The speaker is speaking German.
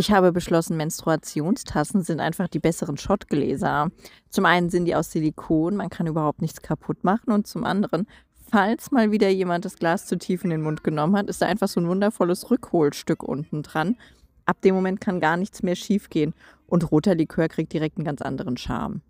Ich habe beschlossen, Menstruationstassen sind einfach die besseren Schottgläser. Zum einen sind die aus Silikon, man kann überhaupt nichts kaputt machen und zum anderen, falls mal wieder jemand das Glas zu tief in den Mund genommen hat, ist da einfach so ein wundervolles Rückholstück unten dran. Ab dem Moment kann gar nichts mehr schiefgehen und roter Likör kriegt direkt einen ganz anderen Charme.